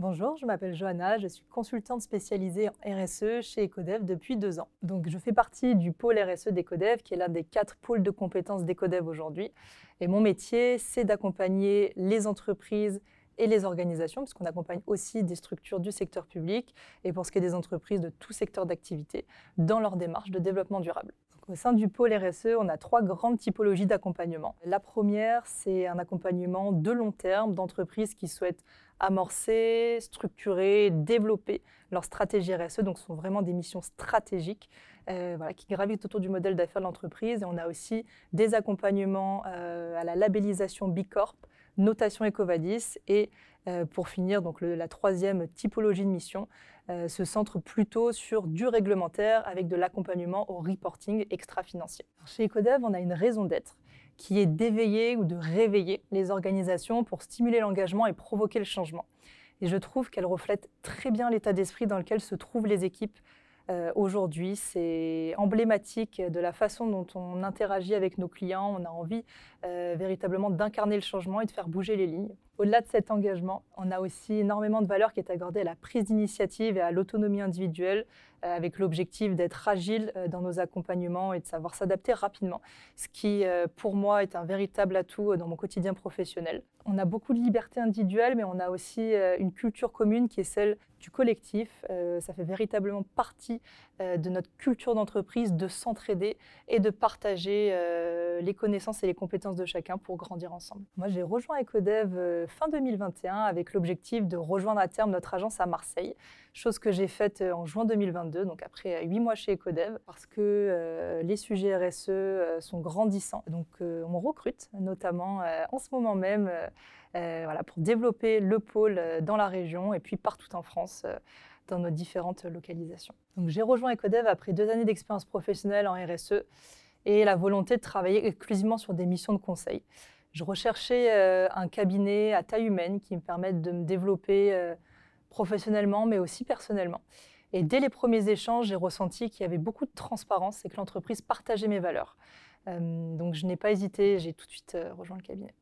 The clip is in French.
Bonjour, je m'appelle Johanna, je suis consultante spécialisée en RSE chez Ecodev depuis deux ans. Donc, je fais partie du pôle RSE d'Ecodev, qui est l'un des quatre pôles de compétences d'Ecodev aujourd'hui. Et mon métier, c'est d'accompagner les entreprises et les organisations, puisqu'on accompagne aussi des structures du secteur public et pour ce qui est des entreprises de tout secteur d'activité, dans leur démarche de développement durable. Au sein du pôle RSE, on a trois grandes typologies d'accompagnement. La première, c'est un accompagnement de long terme d'entreprises qui souhaitent amorcer, structurer, développer leur stratégie RSE. Donc, ce sont vraiment des missions stratégiques euh, qui gravitent autour du modèle d'affaires de l'entreprise. Et on a aussi des accompagnements euh, à la labellisation B Corp notation EcoVadis et euh, pour finir, donc la troisième typologie de mission euh, se centre plutôt sur du réglementaire avec de l'accompagnement au reporting extra-financier. Chez EcoDev, on a une raison d'être qui est d'éveiller ou de réveiller les organisations pour stimuler l'engagement et provoquer le changement. Et je trouve qu'elle reflète très bien l'état d'esprit dans lequel se trouvent les équipes euh, aujourd'hui, c'est emblématique de la façon dont on interagit avec nos clients. On a envie euh, véritablement d'incarner le changement et de faire bouger les lignes. Au-delà de cet engagement, on a aussi énormément de valeur qui est accordée à la prise d'initiative et à l'autonomie individuelle, euh, avec l'objectif d'être agile euh, dans nos accompagnements et de savoir s'adapter rapidement, ce qui euh, pour moi est un véritable atout dans mon quotidien professionnel. On a beaucoup de liberté individuelle, mais on a aussi une culture commune qui est celle du collectif. ça fait véritablement partie de notre culture d'entreprise de s'entraider et de partager les connaissances et les compétences de chacun pour grandir ensemble. Moi, j'ai rejoint EcoDev fin 2021 avec l'objectif de rejoindre à terme notre agence à Marseille, chose que j'ai faite euh, en juin 2022, donc après euh, huit mois chez Ecodev, parce que euh, les sujets RSE sont grandissants. Donc on recrute notamment en ce moment même voilà, pour développer le pôle dans la région et puis partout en France dans nos différentes localisations. Donc j'ai rejoint Ecodev après deux années d'expérience professionnelle en RSE et la volonté de travailler exclusivement sur des missions de conseil. Je recherchais euh, un cabinet à taille humaine qui me permette de me développer euh, professionnellement, mais aussi personnellement. Et dès les premiers échanges, j'ai ressenti qu'il y avait beaucoup de transparence et que l'entreprise partageait mes valeurs. Euh, donc je n'ai pas hésité, j'ai tout de suite rejoint le cabinet.